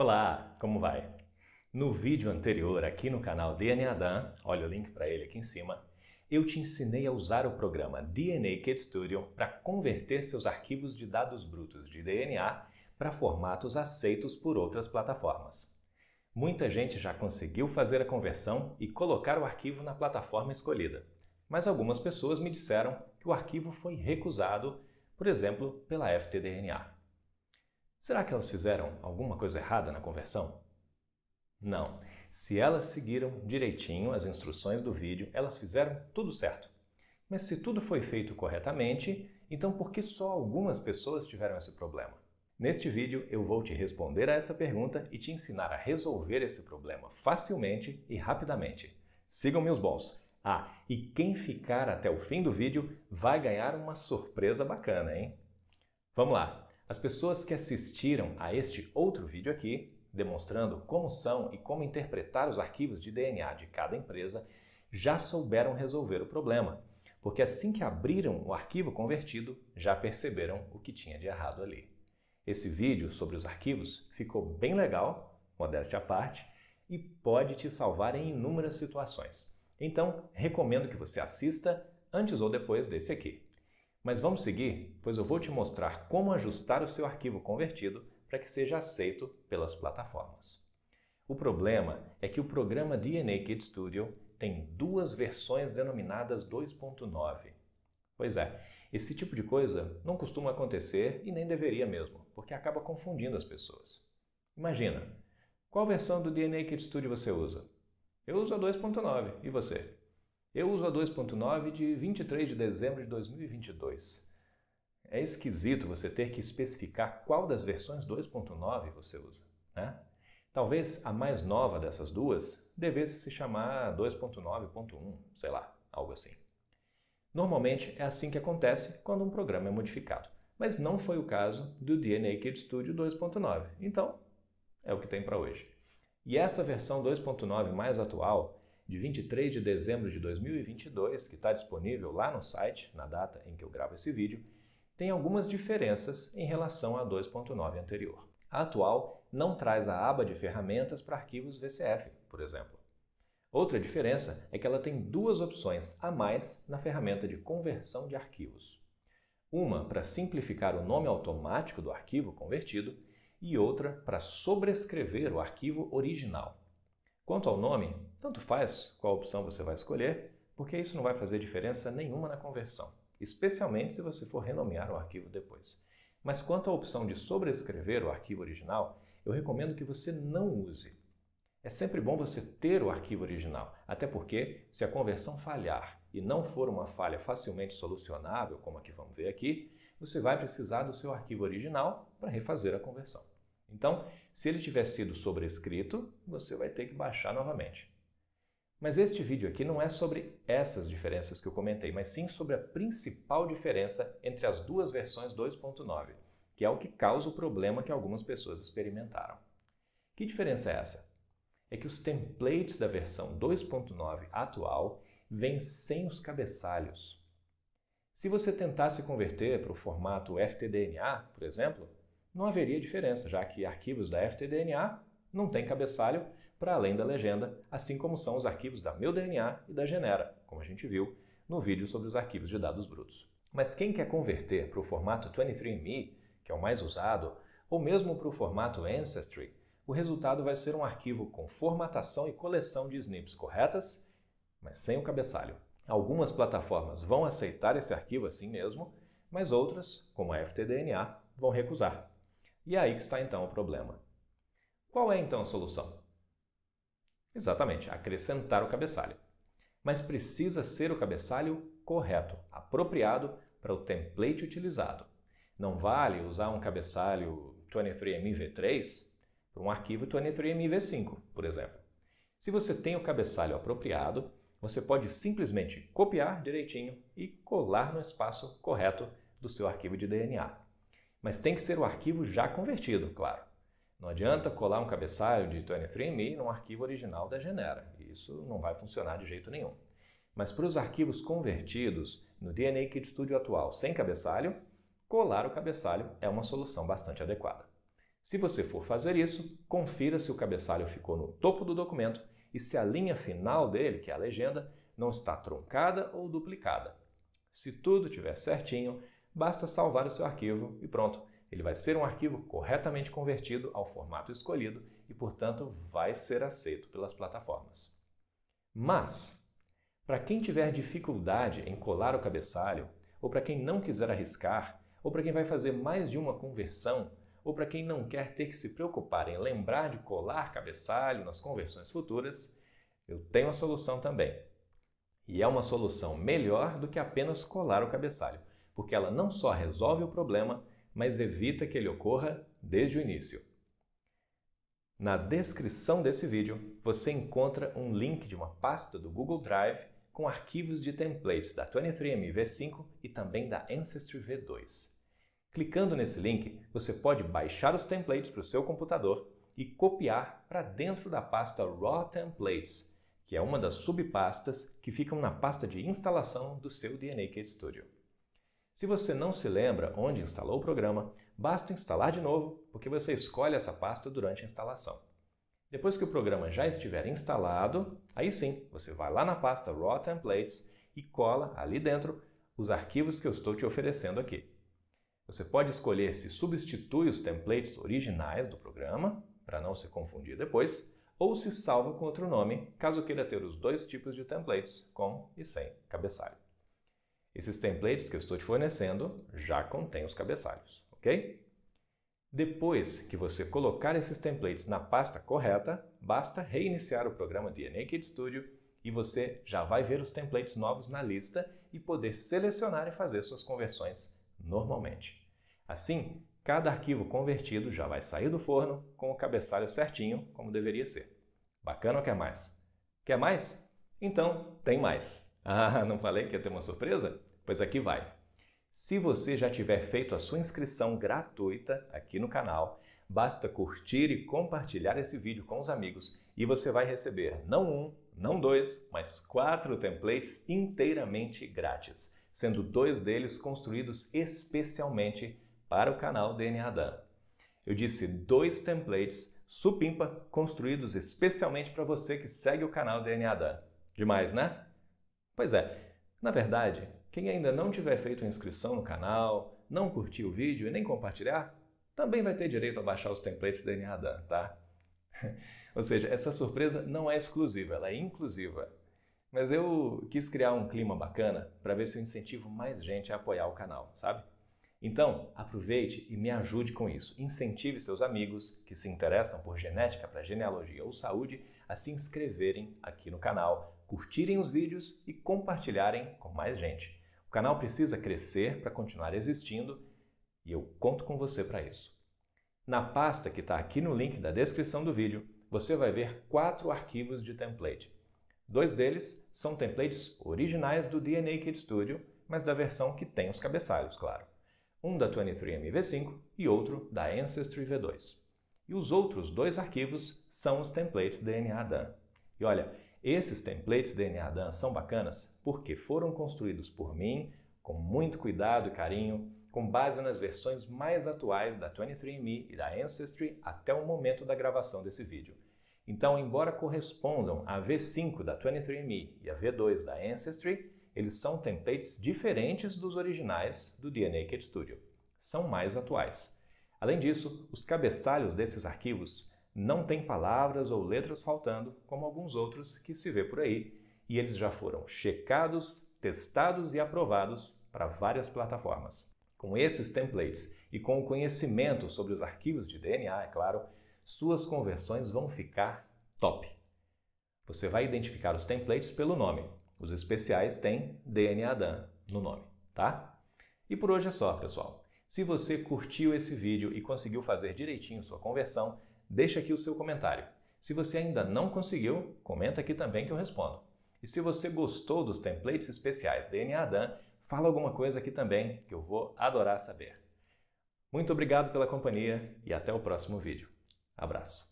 Olá, como vai? No vídeo anterior aqui no canal DNA Dan, olha o link para ele aqui em cima, eu te ensinei a usar o programa DNA Kit Studio para converter seus arquivos de dados brutos de DNA para formatos aceitos por outras plataformas. Muita gente já conseguiu fazer a conversão e colocar o arquivo na plataforma escolhida, mas algumas pessoas me disseram que o arquivo foi recusado, por exemplo, pela FTDNA. Será que elas fizeram alguma coisa errada na conversão? Não. Se elas seguiram direitinho as instruções do vídeo, elas fizeram tudo certo. Mas se tudo foi feito corretamente, então por que só algumas pessoas tiveram esse problema? Neste vídeo eu vou te responder a essa pergunta e te ensinar a resolver esse problema facilmente e rapidamente. Sigam meus bons. Ah, e quem ficar até o fim do vídeo vai ganhar uma surpresa bacana, hein? Vamos lá! As pessoas que assistiram a este outro vídeo aqui, demonstrando como são e como interpretar os arquivos de DNA de cada empresa, já souberam resolver o problema, porque assim que abriram o arquivo convertido, já perceberam o que tinha de errado ali. Esse vídeo sobre os arquivos ficou bem legal, modéstia à parte, e pode te salvar em inúmeras situações. Então, recomendo que você assista antes ou depois desse aqui. Mas vamos seguir, pois eu vou te mostrar como ajustar o seu arquivo convertido para que seja aceito pelas plataformas. O problema é que o programa DNA Kit Studio tem duas versões denominadas 2.9. Pois é, esse tipo de coisa não costuma acontecer e nem deveria mesmo, porque acaba confundindo as pessoas. Imagina, qual versão do DNA Kit Studio você usa? Eu uso a 2.9, e você? Eu uso a 2.9 de 23 de dezembro de 2022. É esquisito você ter que especificar qual das versões 2.9 você usa, né? Talvez a mais nova dessas duas devesse se chamar 2.9.1, sei lá, algo assim. Normalmente é assim que acontece quando um programa é modificado, mas não foi o caso do DNA Kid Studio 2.9, então é o que tem para hoje. E essa versão 2.9 mais atual de 23 de dezembro de 2022, que está disponível lá no site, na data em que eu gravo esse vídeo, tem algumas diferenças em relação à 2.9 anterior. A atual não traz a aba de ferramentas para arquivos VCF, por exemplo. Outra diferença é que ela tem duas opções a mais na ferramenta de conversão de arquivos. Uma para simplificar o nome automático do arquivo convertido e outra para sobrescrever o arquivo original. Quanto ao nome, tanto faz qual opção você vai escolher, porque isso não vai fazer diferença nenhuma na conversão, especialmente se você for renomear o arquivo depois. Mas quanto à opção de sobrescrever o arquivo original, eu recomendo que você não use. É sempre bom você ter o arquivo original, até porque, se a conversão falhar e não for uma falha facilmente solucionável, como a que vamos ver aqui, você vai precisar do seu arquivo original para refazer a conversão. Então, se ele tiver sido sobrescrito, você vai ter que baixar novamente. Mas este vídeo aqui não é sobre essas diferenças que eu comentei, mas sim sobre a principal diferença entre as duas versões 2.9, que é o que causa o problema que algumas pessoas experimentaram. Que diferença é essa? É que os templates da versão 2.9 atual vêm sem os cabeçalhos. Se você tentasse converter para o formato FTDNA, por exemplo, não haveria diferença, já que arquivos da FTDNA não têm cabeçalho para além da legenda, assim como são os arquivos da Meu DNA e da Genera, como a gente viu no vídeo sobre os arquivos de dados brutos. Mas quem quer converter para o formato 23andMe, que é o mais usado, ou mesmo para o formato Ancestry, o resultado vai ser um arquivo com formatação e coleção de SNPs corretas, mas sem o cabeçalho. Algumas plataformas vão aceitar esse arquivo assim mesmo, mas outras, como a FTDNA, vão recusar. E é aí que está então o problema. Qual é então a solução? Exatamente, acrescentar o cabeçalho. Mas precisa ser o cabeçalho correto, apropriado para o template utilizado. Não vale usar um cabeçalho 23MV3 para um arquivo 23MV5, por exemplo. Se você tem o cabeçalho apropriado, você pode simplesmente copiar direitinho e colar no espaço correto do seu arquivo de DNA mas tem que ser o arquivo já convertido, claro. Não adianta colar um cabeçalho de 23andMe num arquivo original da Genera, isso não vai funcionar de jeito nenhum. Mas para os arquivos convertidos no DNA Kit Studio atual sem cabeçalho, colar o cabeçalho é uma solução bastante adequada. Se você for fazer isso, confira se o cabeçalho ficou no topo do documento e se a linha final dele, que é a legenda, não está truncada ou duplicada. Se tudo estiver certinho, basta salvar o seu arquivo e pronto. Ele vai ser um arquivo corretamente convertido ao formato escolhido e, portanto, vai ser aceito pelas plataformas. Mas, para quem tiver dificuldade em colar o cabeçalho, ou para quem não quiser arriscar, ou para quem vai fazer mais de uma conversão, ou para quem não quer ter que se preocupar em lembrar de colar cabeçalho nas conversões futuras, eu tenho a solução também. E é uma solução melhor do que apenas colar o cabeçalho porque ela não só resolve o problema, mas evita que ele ocorra desde o início. Na descrição desse vídeo, você encontra um link de uma pasta do Google Drive com arquivos de templates da 23 m V5 e também da Ancestry V2. Clicando nesse link, você pode baixar os templates para o seu computador e copiar para dentro da pasta Raw Templates, que é uma das subpastas que ficam na pasta de instalação do seu DNA Kit Studio. Se você não se lembra onde instalou o programa, basta instalar de novo, porque você escolhe essa pasta durante a instalação. Depois que o programa já estiver instalado, aí sim, você vai lá na pasta Raw Templates e cola ali dentro os arquivos que eu estou te oferecendo aqui. Você pode escolher se substitui os templates originais do programa, para não se confundir depois, ou se salva com outro nome, caso queira ter os dois tipos de templates, com e sem cabeçalho. Esses templates que eu estou te fornecendo já contêm os cabeçalhos, ok? Depois que você colocar esses templates na pasta correta, basta reiniciar o programa de Naked Studio e você já vai ver os templates novos na lista e poder selecionar e fazer suas conversões normalmente. Assim, cada arquivo convertido já vai sair do forno com o cabeçalho certinho, como deveria ser. Bacana ou quer mais? Quer mais? Então, tem mais! Ah, não falei que ia ter uma surpresa? Pois aqui vai. Se você já tiver feito a sua inscrição gratuita aqui no canal, basta curtir e compartilhar esse vídeo com os amigos e você vai receber não um, não dois, mas quatro templates inteiramente grátis, sendo dois deles construídos especialmente para o canal DNA Dan. Eu disse dois templates supimpa construídos especialmente para você que segue o canal DNA Dan. Demais, né? Pois é, na verdade, quem ainda não tiver feito inscrição no canal, não curtir o vídeo e nem compartilhar, também vai ter direito a baixar os templates da NRDAN, tá? Ou seja, essa surpresa não é exclusiva, ela é inclusiva. Mas eu quis criar um clima bacana para ver se eu incentivo mais gente a apoiar o canal, sabe? Então, aproveite e me ajude com isso. Incentive seus amigos que se interessam por genética para genealogia ou saúde a se inscreverem aqui no canal, curtirem os vídeos e compartilharem com mais gente. O canal precisa crescer para continuar existindo e eu conto com você para isso. Na pasta que está aqui no link da descrição do vídeo, você vai ver quatro arquivos de template. Dois deles são templates originais do DNA Kid Studio, mas da versão que tem os cabeçalhos, claro um da 23andMe V5 e outro da Ancestry V2. E os outros dois arquivos são os templates DNA DAN. E olha, esses templates DNA DAN são bacanas porque foram construídos por mim com muito cuidado e carinho, com base nas versões mais atuais da 23andMe e da Ancestry até o momento da gravação desse vídeo. Então, embora correspondam à V5 da 23andMe e a V2 da Ancestry, eles são templates diferentes dos originais do DNA Kit Studio. São mais atuais. Além disso, os cabeçalhos desses arquivos não têm palavras ou letras faltando, como alguns outros que se vê por aí, e eles já foram checados, testados e aprovados para várias plataformas. Com esses templates e com o conhecimento sobre os arquivos de DNA, é claro, suas conversões vão ficar top. Você vai identificar os templates pelo nome, os especiais têm DNA Dan no nome, tá? E por hoje é só, pessoal. Se você curtiu esse vídeo e conseguiu fazer direitinho sua conversão, deixa aqui o seu comentário. Se você ainda não conseguiu, comenta aqui também que eu respondo. E se você gostou dos templates especiais DNA Dan, fala alguma coisa aqui também, que eu vou adorar saber. Muito obrigado pela companhia e até o próximo vídeo. Abraço!